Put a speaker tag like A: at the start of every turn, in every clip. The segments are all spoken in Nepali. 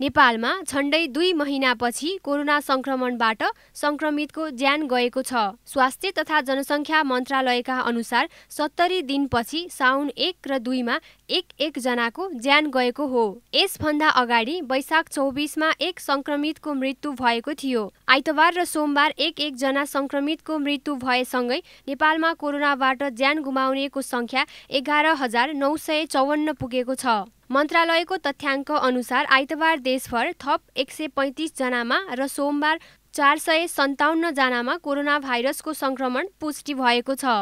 A: नेपालमा झण्डै दुई महिनापछि कोरोना संक्रमणबाट संक्रमितको ज्यान गएको छ स्वास्थ्य तथा जनसङ्ख्या मन्त्रालयका अनुसार सत्तरी दिनपछि साउन एक र दुईमा एक एकजनाको ज्यान गएको हो यसभन्दा अगाडि वैशाख चौबिसमा एक संक्रमितको मृत्यु भएको थियो आइतबार र सोमबार एक एकजना संक्रमितको मृत्यु भएसँगै नेपालमा कोरोनाबाट ज्यान गुमाउनेको सङ्ख्या एघार हजार नौ सय चौवन्न पुगेको छ मन्त्रालयको तथ्याङ्क अनुसार आइतबार देशभर थप एक सय पैँतिसजनामा र सोमबार चार सय सन्ताउन्नजनामा कोरोना भाइरसको सङ्क्रमण पुष्टि भएको छ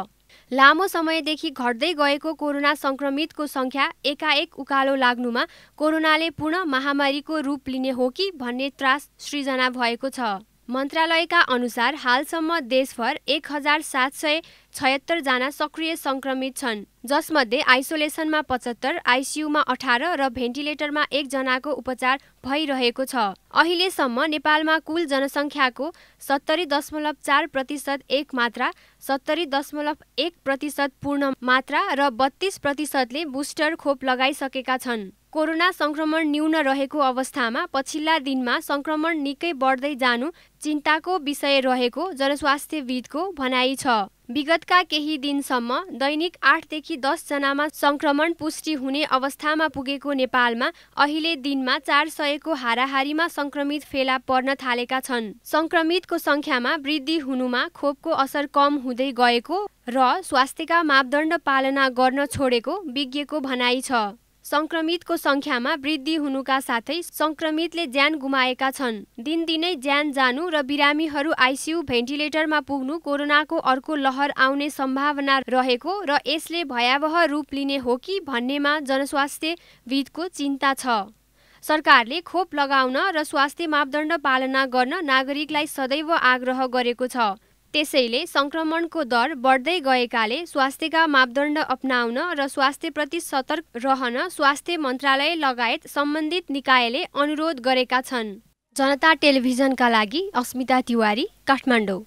A: लामो समयदेखि घट्दै गएको कोरोना संक्रमितको सङ्ख्या एकाएक उकालो लाग्नुमा कोरोनाले पुनः महामारीको रूप लिने हो कि भन्ने त्रास सृजना भएको छ मन्त्रालयका अनुसार हालसम्म देशभर एक हजार सात सय छयत्तरजना सक्रिय सङ्क्रमित छन् जसमध्ये आइसोलेसनमा पचहत्तर आइसियुमा अठार र भेन्टिलेटरमा एकजनाको उपचार भइरहेको छ अहिलेसम्म नेपालमा कुल जनसङ्ख्याको सत्तरी दशमलव चार प्रतिशत एक मात्रा सत्तरी दशमलव एक प्रतिशत पूर्ण मात्रा र बत्तिस प्रतिशतले बुस्टर खोप लगाइसकेका छन् कोरोना संक्रमण न्यून रहेको अवस्थामा पछिल्ला दिनमा संक्रमण निकै बढ्दै जानु चिन्ताको विषय रहेको जनस्वास्थ्यविदको भनाइ छ विगतका केही दिनसम्म दैनिक आठदेखि दसजनामा संक्रमण पुष्टि हुने अवस्थामा पुगेको नेपालमा अहिले दिनमा चार सयको हाराहारीमा संक्रमित फेला पर्न थालेका छन् संक्रमितको सङ्ख्यामा वृद्धि हुनुमा खोपको असर कम हुँदै गएको र स्वास्थ्यका मापदण्ड पालना गर्न छोडेको विज्ञको भनाइ छ संक्रमितको संख्यामा वृद्धि हुनुका साथै संक्रमितले ज्यान गुमाएका छन् दिनदिनै ज्यान जानु र बिरामीहरू आइसियु भेन्टिलेटरमा पुग्नु कोरोनाको अर्को लहर आउने सम्भावना रहेको र यसले भयावह रूप लिने हो कि भन्नेमा जनस्वास्थ्यविदको चिन्ता छ सरकारले खोप लगाउन र स्वास्थ्य मापदण्ड पालना गर्न नागरिकलाई सदैव आग्रह गरेको छ त्यसैले सङ्क्रमणको दर बढ्दै गएकाले स्वास्थ्यका मापदण्ड अप्नाउन र स्वास्थ्यप्रति सतर्क रहन स्वास्थ्य मन्त्रालय लगायत सम्बन्धित निकायले अनुरोध गरेका छन् जनता टेलिभिजनका लागि अस्मिता तिवारी काठमाडौँ